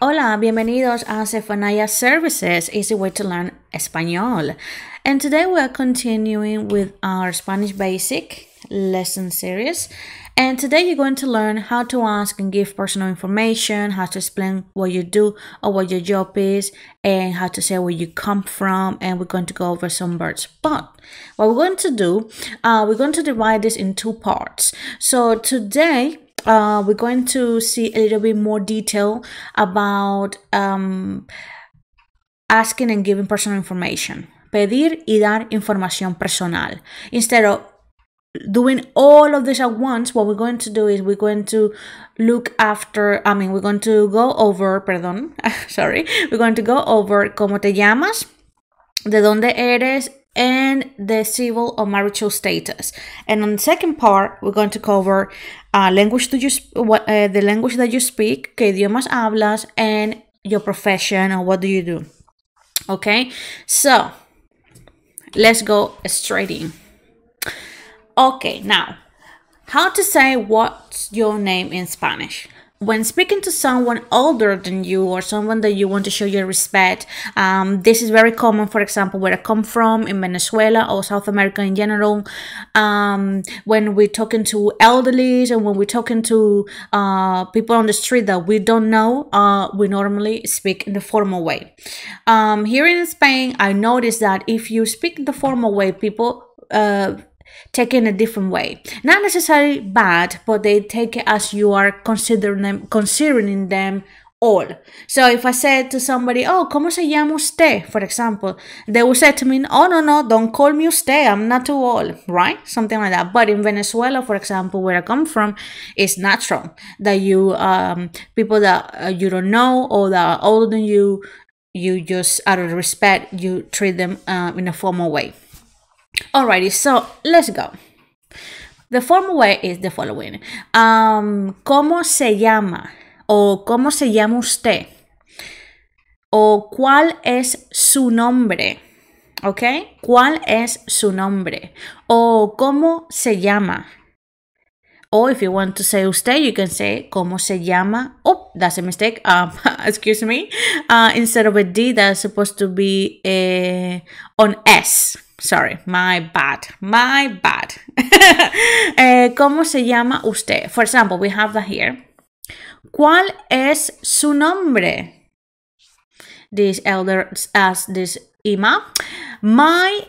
Hola, bienvenidos a Cefanaya Services, easy way to learn Espanol. And today we are continuing with our Spanish Basic lesson series. And today you're going to learn how to ask and give personal information, how to explain what you do or what your job is, and how to say where you come from. And we're going to go over some words. But what we're going to do, uh, we're going to divide this in two parts. So today, uh, we're going to see a little bit more detail about um, asking and giving personal information. Pedir y dar información personal. Instead of doing all of this at once, what we're going to do is we're going to look after, I mean, we're going to go over, perdón, sorry, we're going to go over cómo te llamas, de dónde eres, and the civil or marital status. And on the second part, we're going to cover uh, language that you what uh, the language that you speak, qué idiomas hablas, and your profession or what do you do. Okay, so let's go straight in. Okay, now how to say what's your name in Spanish? when speaking to someone older than you or someone that you want to show your respect, um, this is very common, for example, where I come from in Venezuela or South America in general. Um, when we're talking to elderly and when we're talking to uh, people on the street that we don't know, uh, we normally speak in the formal way. Um, here in Spain, I noticed that if you speak the formal way, people uh, Take in a different way. Not necessarily bad, but they take it as you are considering them, considering them all. So if I said to somebody, oh, ¿cómo se llama usted? For example, they would say to me, oh, no, no, don't call me usted, I'm not too old, right? Something like that. But in Venezuela, for example, where I come from, it's natural that you, um, people that uh, you don't know or that are older than you, you just, out of respect, you treat them uh, in a formal way. Alrighty, so let's go. The formal way is the following. Um, ¿Cómo se llama? ¿O cómo se llama usted? ¿O cuál es su nombre? ¿Okay? ¿Cuál es su nombre? ¿O cómo se llama? Or if you want to say usted, you can say cómo se llama. Oh, that's a mistake. Um, excuse me. Uh, instead of a D, that's supposed to be a, eh, on S. Sorry, my bad, my bad. eh, ¿Cómo se llama usted? For example, we have that here. ¿Cuál es su nombre? This elder asks this Ima. My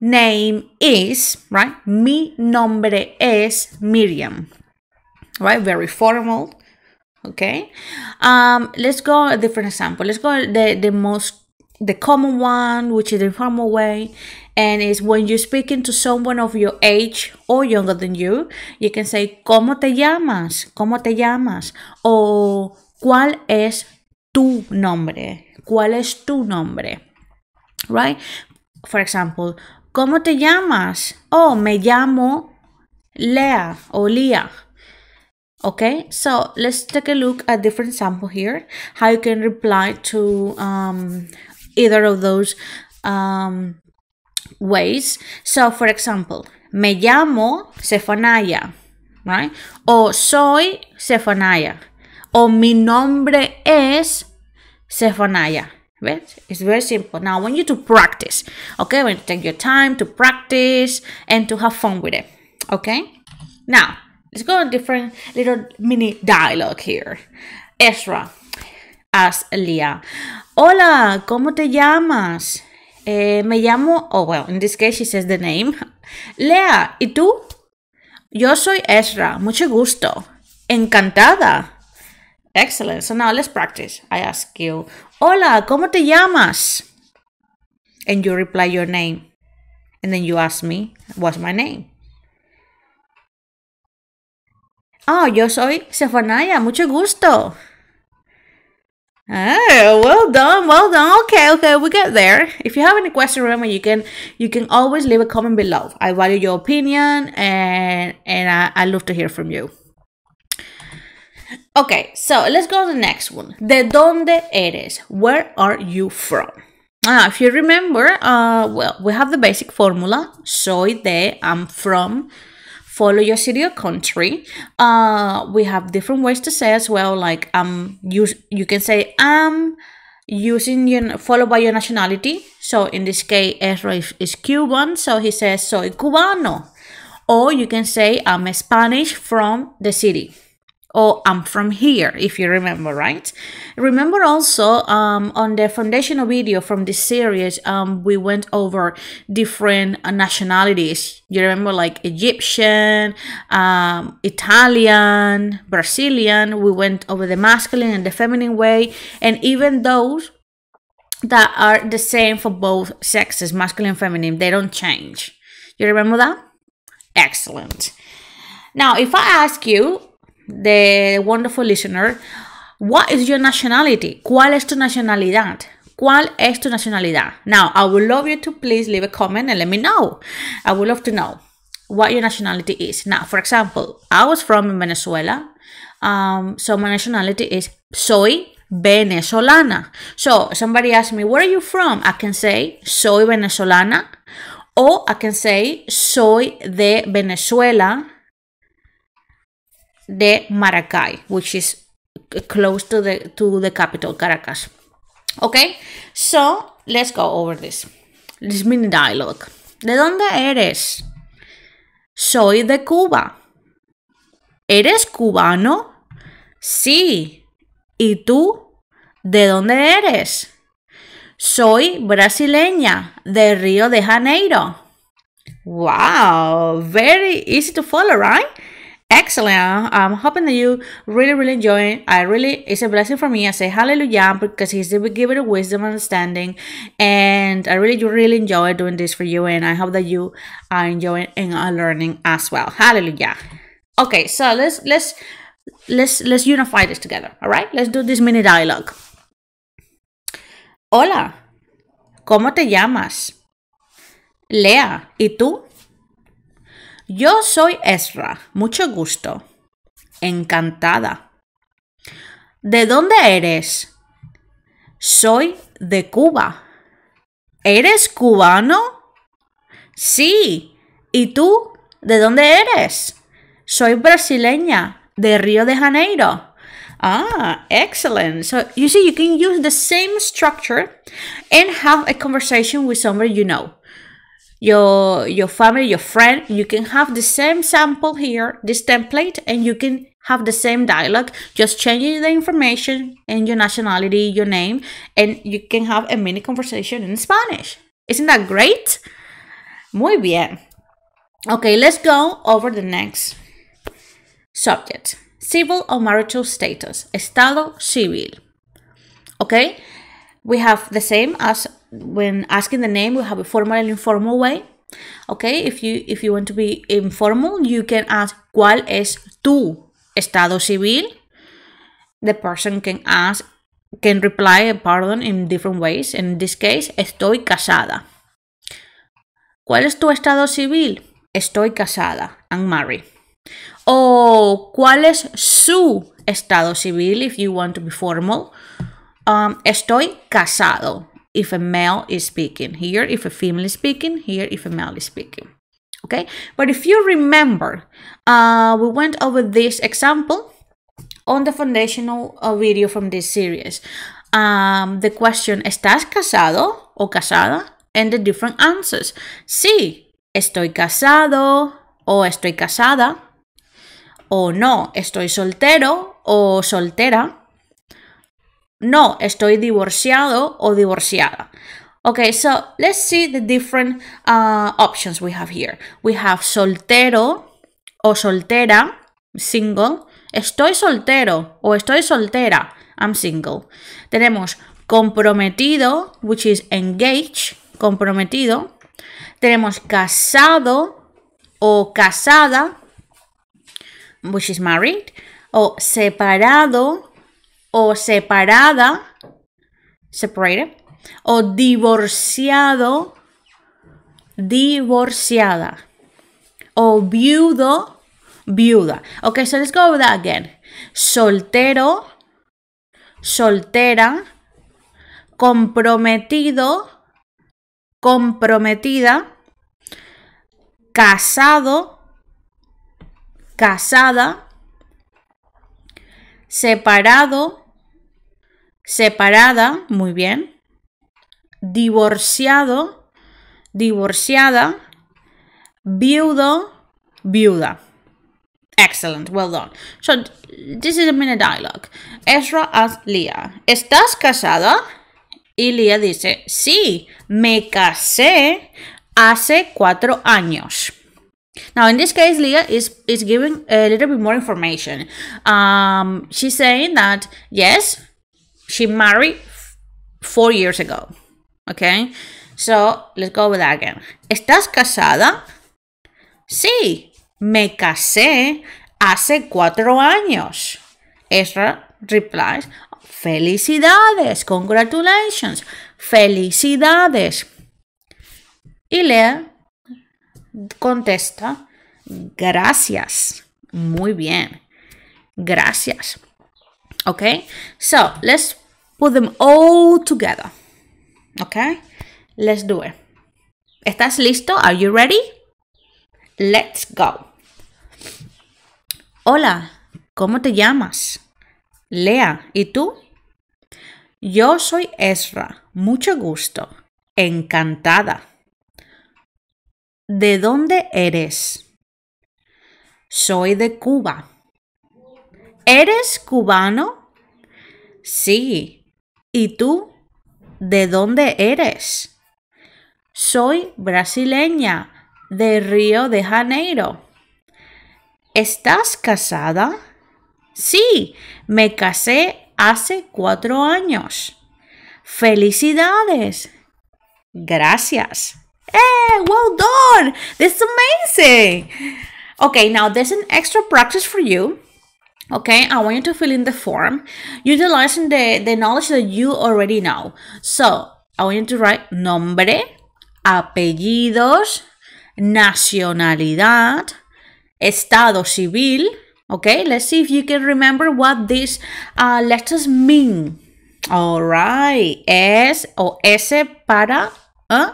name is, right? Mi nombre es Miriam. Right? Very formal. Okay. Um, let's go a different example. Let's go the, the most the common one, which is the informal way, and it's when you're speaking to someone of your age or younger than you, you can say, ¿Cómo te llamas? ¿Cómo te llamas? O ¿Cuál es tu nombre? ¿Cuál es tu nombre? Right? For example, ¿Cómo te llamas? Oh, me llamo Lea or Lia. Okay, so let's take a look at different sample here, how you can reply to um, either of those um, ways. So, for example, me llamo Sefanaya, right? O soy Sefanaya. O mi nombre es Sefanaya. Right? It's very simple. Now, I want you to practice. Okay, I want you to take your time to practice and to have fun with it. Okay. Now, let's go on different little mini dialogue here. Ezra, Leah. Hola, ¿cómo te llamas? Eh, me llamo, oh well, in this case she says the name. Lea, ¿y tú? Yo soy Ezra, mucho gusto. Encantada. Excellent, so now let's practice. I ask you, hola, ¿cómo te llamas? And you reply your name. And then you ask me, what's my name? Oh, yo soy Sefanaya, mucho gusto. Oh, well done, well done. Okay, okay, we get there. If you have any question, remember you can you can always leave a comment below. I value your opinion and and I, I love to hear from you. Okay, so let's go to the next one. De donde eres? Where are you from? Ah, if you remember, uh, well, we have the basic formula. Soy de, I'm from follow your city or country. Uh, we have different ways to say as well. Like um, you you can say I'm um, using your followed by your nationality. So in this case, Ezra is, is Cuban, so he says soy cubano. Or you can say I'm Spanish from the city or oh, I'm from here, if you remember, right? Remember also um, on the foundational video from this series, um, we went over different uh, nationalities. You remember like Egyptian, um, Italian, Brazilian. We went over the masculine and the feminine way. And even those that are the same for both sexes, masculine and feminine, they don't change. You remember that? Excellent. Now, if I ask you, the wonderful listener, what is your nationality? ¿Cuál es tu nacionalidad? ¿Cuál es tu nacionalidad? Now, I would love you to please leave a comment and let me know. I would love to know what your nationality is. Now, for example, I was from Venezuela. Um, so my nationality is soy venezolana. So somebody asks me, where are you from? I can say soy venezolana or I can say soy de Venezuela de Maracay, which is close to the to the capital Caracas. Okay, so let's go over this. This mini dialogue. ¿De dónde eres? Soy de Cuba. ¿Eres cubano? Sí. ¿Y tú? ¿De dónde eres? Soy brasileña, de Río de Janeiro. Wow, very easy to follow, right? Excellent. I'm hoping that you really, really enjoy it. I really, it's a blessing for me. I say hallelujah because he's the giver of wisdom and understanding. And I really, really enjoy doing this for you. And I hope that you are enjoying and are learning as well. Hallelujah. Okay, so let's, let's, let's, let's unify this together. All right, let's do this mini dialogue. Hola, ¿cómo te llamas? Lea, ¿y tú? Yo soy Ezra, mucho gusto. Encantada. ¿De dónde eres? Soy de Cuba. ¿Eres cubano? Sí. ¿Y tú? ¿De dónde eres? Soy brasileña, de Río de Janeiro. Ah, excellent. So you see, you can use the same structure and have a conversation with somebody you know. your your family your friend you can have the same sample here this template and you can have the same dialogue just changing the information and your nationality your name and you can have a mini conversation in spanish isn't that great muy bien okay let's go over the next subject civil or marital status estado civil okay we have the same as when asking the name, we have a formal and informal way. Okay, if you if you want to be informal, you can ask ¿Cuál es tu estado civil? The person can ask can reply pardon in different ways. In this case, estoy casada. ¿Cuál es tu estado civil? Estoy casada. I'm married. O oh, ¿Cuál es su estado civil? If you want to be formal, um, estoy casado if a male is speaking here, if a female is speaking here, if a male is speaking. Okay, but if you remember, uh, we went over this example on the foundational uh, video from this series. Um, the question, ¿estás casado o casada? And the different answers. Sí, estoy casado o estoy casada. O no, estoy soltero o soltera. No, estoy divorciado o divorciada. Okay, so let's see the different uh, options we have here. We have soltero o soltera, single. Estoy soltero o estoy soltera, I'm single. Tenemos comprometido, which is engaged, comprometido. Tenemos casado o casada, which is married. O separado, o separada, separated, o divorciado, divorciada, o viudo, viuda. Ok, so let's go over that again. Soltero, soltera, comprometido, comprometida, casado, casada, separado, separada, muy bien, divorciado, divorciada, viudo, viuda. Excellent, well done. So this is a mini dialogue. Ezra asks Leah, ¿estás casada? Y Leah dice, sí, me casé hace cuatro años. Now, in this case, Leah is, is giving a little bit more information. Um, she's saying that, yes, she married four years ago. Okay? So let's go with that again. ¿Estás casada? Sí, me casé hace cuatro años. Ezra replies, felicidades, congratulations, felicidades. Y Lea contesta, gracias, muy bien, gracias. Okay, so let's put them all together. Okay, let's do it. ¿Estás listo? Are you ready? Let's go. Hola, ¿cómo te llamas? Lea, ¿y tú? Yo soy Ezra, mucho gusto, encantada. ¿De dónde eres? Soy de Cuba. ¿Eres cubano? Sí. ¿Y tú? ¿De dónde eres? Soy brasileña, de Río de Janeiro. ¿Estás casada? Sí, me casé hace cuatro años. ¡Felicidades! Gracias. eh well done! is amazing! Okay, now there's an extra practice for you. okay i want you to fill in the form utilizing the the knowledge that you already know so i want you to write nombre apellidos nacionalidad estado civil okay let's see if you can remember what these uh, letters mean all right S para uh,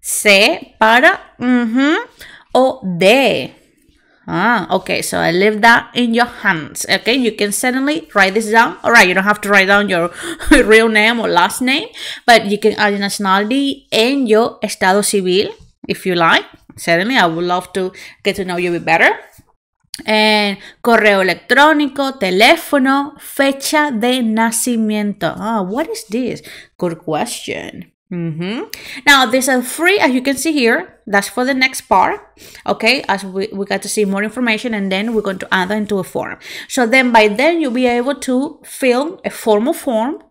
c para mhm, -huh, o d Ah, okay, so I leave that in your hands. Okay, you can certainly write this down. All right, you don't have to write down your real name or last name, but you can add your nationality and your estado civil if you like. Certainly, I would love to get to know you a bit better. And correo electrónico, teléfono, fecha de nacimiento. Ah, what is this? Good question. Mm -hmm. Now there's a free, as you can see here, that's for the next part, okay, as we, we got to see more information and then we're going to add that into a form. So then by then you'll be able to fill a formal form,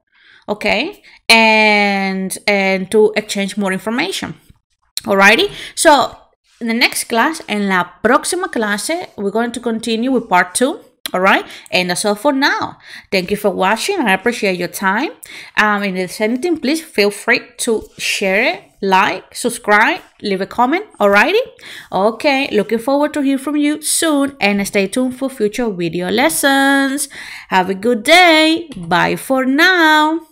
okay, and, and to exchange more information. Alrighty, so in the next class, in la próxima clase, we're going to continue with part two all right and that's all for now thank you for watching i appreciate your time um and if anything please feel free to share it like subscribe leave a comment alrighty okay looking forward to hear from you soon and stay tuned for future video lessons have a good day bye for now